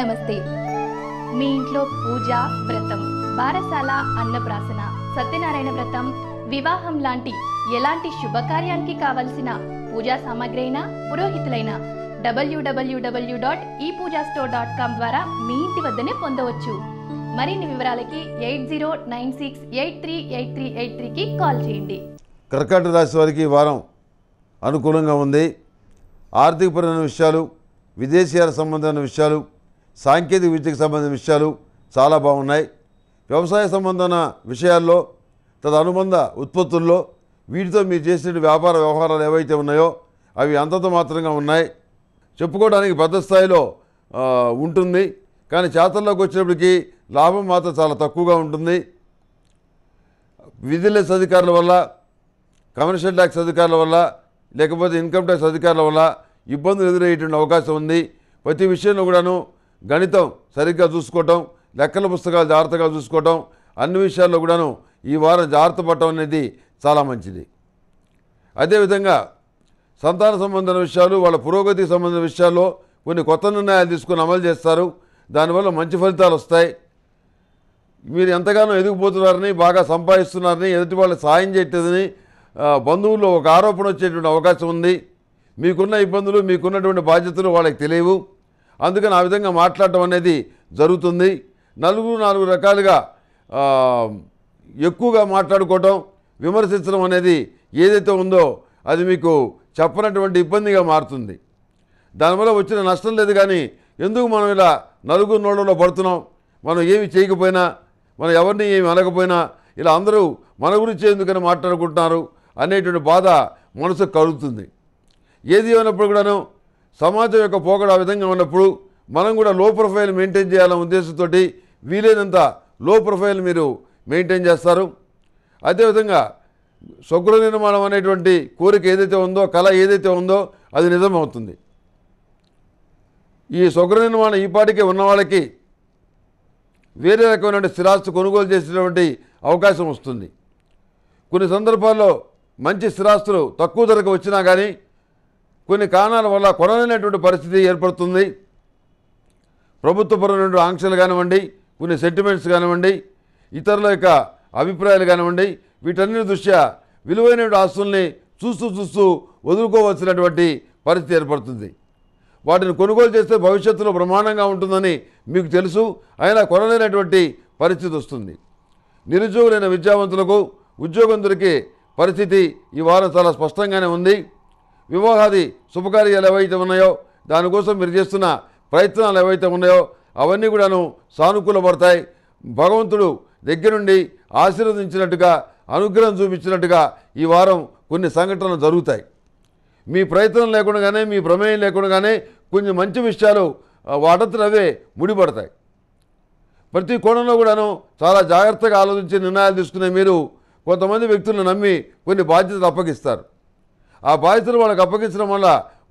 నమస్తే మీ ఇంట్లో పూజ వ్రతం బారసాల అన్నప్రాసన సత్యనారాయణ వ్రతం వివాహం లాంటి ఎలాంటి శుభకార్యానికి కావలసిన పూజా సామాగ్రి అయినా పురోహితులైన డబ్ల్యూడబ్ల్యూడబ్ల్యూ డాట్ ఈ పూజా స్టోర్ డాట్ కామ్ ద్వారా మీ ఇంటి వద్దనే పొందవచ్చు మరిన్ని వివరాలకి eight zero nine six eight three eight three eight త్రీకి కాల్ చేయండి కర్కాటక రాశి వారికి వారం అనుకూలంగా ఉంది ఆర్థికపరమైన విషయాలు విదేశీయాల సంబంధమైన విషయాలు సాంకేతిక విద్యకు సంబంధించిన విషయాలు చాలా బాగున్నాయి వ్యవసాయ సంబంధన విషయాల్లో అనుబంధ ఉత్పత్తుల్లో వీటితో మీరు చేసిన వ్యాపార వ్యవహారాలు ఏవైతే ఉన్నాయో అవి అంతతో మాత్రంగా ఉన్నాయి చెప్పుకోవడానికి పెద్ద స్థాయిలో ఉంటుంది కానీ చేతల్లోకి వచ్చినప్పటికీ లాభం మాత్రం చాలా తక్కువగా ఉంటుంది విజిలెన్స్ అధికారుల వల్ల కమర్షియల్ ట్యాక్స్ అధికారుల వల్ల లేకపోతే ఇన్కమ్ ట్యాక్స్ అధికారుల వల్ల ఇబ్బందులు ఎదురయ్యేటువంటి అవకాశం ఉంది ప్రతి విషయంలో కూడాను గణితం సరిగ్గా చూసుకోవటం లెక్కల పుస్తకాలు జాగ్రత్తగా చూసుకోవటం అన్ని విషయాల్లో కూడాను ఈ వారం జాగ్రత్త పడటం అనేది చాలా మంచిది అదేవిధంగా సంతాన సంబంధం విషయాలు వాళ్ళ పురోగతికి సంబంధించిన విషయాల్లో కొన్ని కొత్త నిర్ణయాలు తీసుకుని అమలు చేస్తారు దానివల్ల మంచి ఫలితాలు వస్తాయి మీరు ఎంతగానో ఎదిగిపోతున్నారని బాగా సంపాదిస్తున్నారని ఎదుటి వాళ్ళకి సాయం చేయట్లేదని బంధువుల్లో ఒక ఆరోపణ వచ్చేటువంటి అవకాశం ఉంది మీకున్న ఇబ్బందులు మీకున్నటువంటి బాధ్యతలు వాళ్ళకి తెలియవు అందుకని ఆ విధంగా మాట్లాడటం అనేది జరుగుతుంది నలుగురు నాలుగు రకాలుగా ఎక్కువగా మాట్లాడుకోవటం విమర్శించడం అనేది ఏదైతే ఉందో అది మీకు చెప్పనటువంటి ఇబ్బందిగా మారుతుంది దానివల్ల వచ్చిన నష్టం లేదు కానీ ఎందుకు మనం ఇలా నలుగురు నోళ్ళలో పడుతున్నాం మనం ఏమి చేయకపోయినా మనం ఎవరిని ఏమి అనకపోయినా ఇలా అందరూ మన గురించి ఎందుకని మాట్లాడుకుంటున్నారు అనేటువంటి బాధ మనసు కలుగుతుంది ఏది ఏమైనప్పుడు కూడాను సమాజం యొక్క పోకడ విధంగా ఉన్నప్పుడు మనం కూడా లో ప్రొఫైల్ మెయింటైన్ చేయాలనే ఉద్దేశంతో వీలైనంత లో ప్రొఫైల్ మీరు మెయింటైన్ చేస్తారు అదేవిధంగా స్వగృహ నిర్మాణం అనేటువంటి కోరిక ఏదైతే ఉందో కళ ఏదైతే ఉందో అది నిజమవుతుంది ఈ స్వగృహ నిర్మాణం ఈ పాటికే ఉన్న వాళ్ళకి వేరే రకమైనటువంటి స్థిరాస్తి కొనుగోలు చేసేటువంటి అవకాశం వస్తుంది కొన్ని సందర్భాల్లో మంచి స్థిరాస్తులు తక్కువ ధరకు వచ్చినా కానీ కొన్ని కారణాల వల్ల కొనలేనటువంటి పరిస్థితి ఏర్పడుతుంది ప్రభుత్వపరమైనటువంటి ఆంక్షలు కానివ్వండి కొన్ని సెంటిమెంట్స్ కానివ్వండి ఇతరుల యొక్క అభిప్రాయాలు కానివ్వండి వీటన్నిటి దృష్ట్యా విలువైన ఆస్తుల్ని చూస్తూ చూస్తూ వదులుకోవలసినటువంటి పరిస్థితి ఏర్పడుతుంది వాటిని కొనుగోలు చేస్తే భవిష్యత్తులో బ్రహ్మాండంగా ఉంటుందని మీకు తెలుసు అయినా కొనలేనటువంటి పరిస్థితి వస్తుంది నిరుద్యోగులైన విద్యావంతులకు ఉద్యోగం దొరికే పరిస్థితి ఈ వారం చాలా స్పష్టంగానే ఉంది వివాహాది శుభకార్యాలు ఏవైతే ఉన్నాయో దానికోసం మీరు చేస్తున్న ప్రయత్నాలు ఏవైతే ఉన్నాయో అవన్నీ కూడాను సానుకూలపడతాయి భగవంతుడు దగ్గరుండి ఆశీర్వదించినట్టుగా అనుగ్రహం చూపించినట్టుగా ఈ వారం కొన్ని సంఘటనలు జరుగుతాయి మీ ప్రయత్నం లేకుండానే మీ ప్రమేయం లేకుండానే కొన్ని మంచి విషయాలు అవే ముడిపడతాయి ప్రతి కోణంలో కూడాను చాలా జాగ్రత్తగా ఆలోచించి నిర్ణయాలు తీసుకునే మీరు కొంతమంది వ్యక్తులను నమ్మి కొన్ని బాధ్యతలు అప్పగిస్తారు ఆ బాధ్యతను వాళ్ళకి అప్పగించడం వల్ల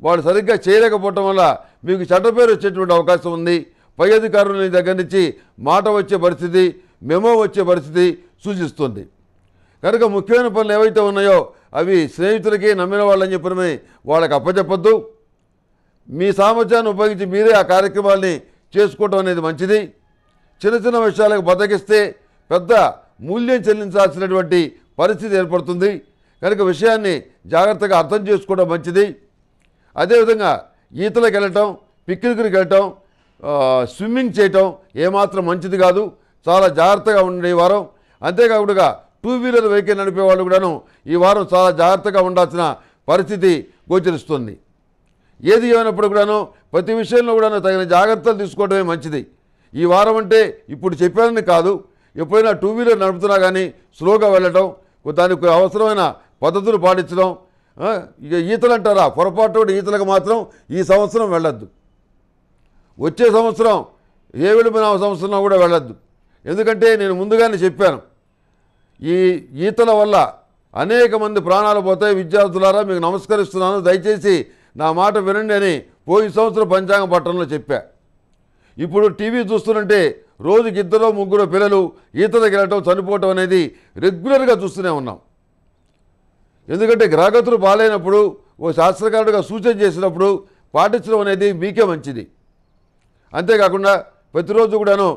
వాళ్ళు సరిగ్గా చేయలేకపోవటం వల్ల మీకు చట్టపేరు పేరు వచ్చేటువంటి అవకాశం ఉంది పై అధికారుల దగ్గర నుంచి మాట వచ్చే పరిస్థితి మెమో వచ్చే పరిస్థితి సూచిస్తుంది కనుక ముఖ్యమైన పనులు ఏవైతే ఉన్నాయో అవి స్నేహితులకి నమ్మిన వాళ్ళని చెప్పడమే వాళ్ళకి అప్పచెప్పద్దు మీ సామర్థ్యాన్ని ఉపయోగించి మీరే ఆ కార్యక్రమాల్ని చేసుకోవటం అనేది మంచిది చిన్న చిన్న విషయాలకు బతకిస్తే పెద్ద మూల్యం చెల్లించాల్సినటువంటి పరిస్థితి ఏర్పడుతుంది కనుక విషయాన్ని జాగ్రత్తగా అర్థం చేసుకోవడం మంచిది అదేవిధంగా ఈతలకు వెళ్ళటం పిక్నిక్కి వెళ్ళటం స్విమ్మింగ్ చేయటం ఏమాత్రం మంచిది కాదు చాలా జాగ్రత్తగా ఉండే వారం అంతేకాకుండా టూ వీలర్ వెహికల్ నడిపే వాళ్ళు కూడాను ఈ వారం చాలా జాగ్రత్తగా ఉండాల్సిన పరిస్థితి గోచరిస్తుంది ఏది ఏమైనప్పుడు కూడాను ప్రతి విషయంలో కూడాను తగిన జాగ్రత్తలు తీసుకోవడమే మంచిది ఈ వారం అంటే ఇప్పుడు చెప్పానని కాదు ఎప్పుడైనా టూ వీలర్ నడుపుతున్నా కానీ స్లోగా వెళ్ళటం దానికి అవసరమైన పద్ధతులు పాటించడం ఇక ఈతలు అంటారా పొరపాటు ఈతలకు మాత్రం ఈ సంవత్సరం వెళ్ళొద్దు వచ్చే సంవత్సరం ఏ విడిపోయిన సంవత్సరం కూడా వెళ్ళద్దు ఎందుకంటే నేను ముందుగానే చెప్పాను ఈ ఈతల వల్ల అనేక మంది ప్రాణాలు పోతాయి విద్యార్థులారా మీకు నమస్కరిస్తున్నాను దయచేసి నా మాట వినండి అని పోయిన సంవత్సరం పంచాంగ పట్టణంలో చెప్పా ఇప్పుడు టీవీ చూస్తుంటే రోజుకి ఇద్దరు ముగ్గురు పిల్లలు ఈతలకు వెళ్ళటం చనిపోవటం అనేది రెగ్యులర్గా చూస్తూనే ఉన్నాం ఎందుకంటే గ్రాహకులు బాగాలేనప్పుడు ఓ శాస్త్రకారుడుగా సూచన చేసినప్పుడు పాటించడం అనేది మీకే మంచిది అంతేకాకుండా ప్రతిరోజు కూడాను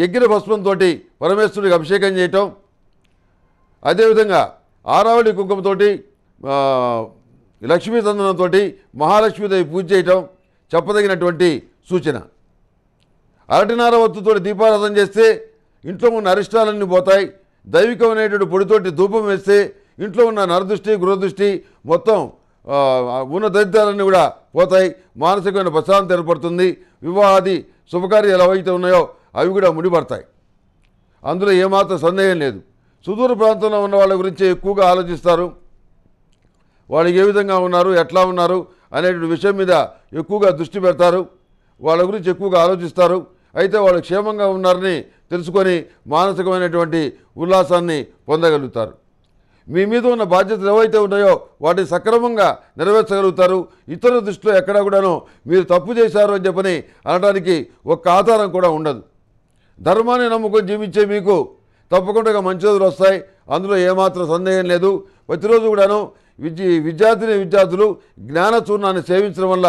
యజ్ఞ భస్మంతో పరమేశ్వరుడికి అభిషేకం చేయటం అదేవిధంగా ఆరావళి కుంకుమతోటి చందనంతో మహాలక్ష్మీదేవి పూజ చేయటం చెప్పదగినటువంటి సూచన అరటినార వత్తుతో దీపారాధన చేస్తే ఇంట్లో ఉన్న అరిష్టాలన్నీ పోతాయి దైవికమైనటువంటి పొడితోటి ధూపం వేస్తే ఇంట్లో ఉన్న నరదృష్టి గృహదృష్టి మొత్తం ఉన్న దరిద్రాలన్నీ కూడా పోతాయి మానసికమైన ప్రశాంతి ఏర్పడుతుంది వివాహాది శుభకార్యాలు ఏవైతే ఉన్నాయో అవి కూడా ముడిపడతాయి అందులో ఏమాత్రం సందేహం లేదు సుదూర ప్రాంతంలో ఉన్న వాళ్ళ గురించి ఎక్కువగా ఆలోచిస్తారు వాళ్ళు ఏ విధంగా ఉన్నారు ఎట్లా ఉన్నారు అనేటువంటి విషయం మీద ఎక్కువగా దృష్టి పెడతారు వాళ్ళ గురించి ఎక్కువగా ఆలోచిస్తారు అయితే వాళ్ళు క్షేమంగా ఉన్నారని తెలుసుకొని మానసికమైనటువంటి ఉల్లాసాన్ని పొందగలుగుతారు మీ మీద ఉన్న బాధ్యతలు ఏవైతే ఉన్నాయో వాటిని సక్రమంగా నెరవేర్చగలుగుతారు ఇతరుల దృష్టిలో ఎక్కడా కూడాను మీరు తప్పు చేశారు అని చెప్పని అనడానికి ఒక్క ఆధారం కూడా ఉండదు ధర్మాన్ని నమ్ముకొని జీవించే మీకు తప్పకుండా మంచి రోజులు వస్తాయి అందులో ఏమాత్రం సందేహం లేదు ప్రతిరోజు కూడాను విద్య విద్యార్థిని విద్యార్థులు జ్ఞాన చూర్ణాన్ని సేవించడం వల్ల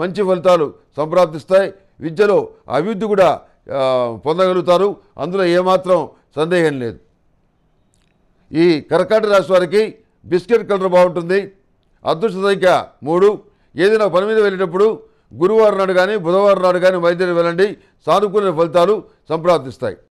మంచి ఫలితాలు సంప్రాప్తిస్తాయి విద్యలో అభివృద్ధి కూడా పొందగలుగుతారు అందులో ఏమాత్రం సందేహం లేదు ఈ కర్కాటక రాశి వారికి బిస్కెట్ కలర్ బాగుంటుంది అదృష్ట సంఖ్య మూడు ఏదైనా పని మీద వెళ్ళేటప్పుడు గురువారం నాడు కానీ బుధవారం నాడు కానీ వైద్యులు వెళ్ళండి సానుకూల ఫలితాలు సంప్రాప్తిస్తాయి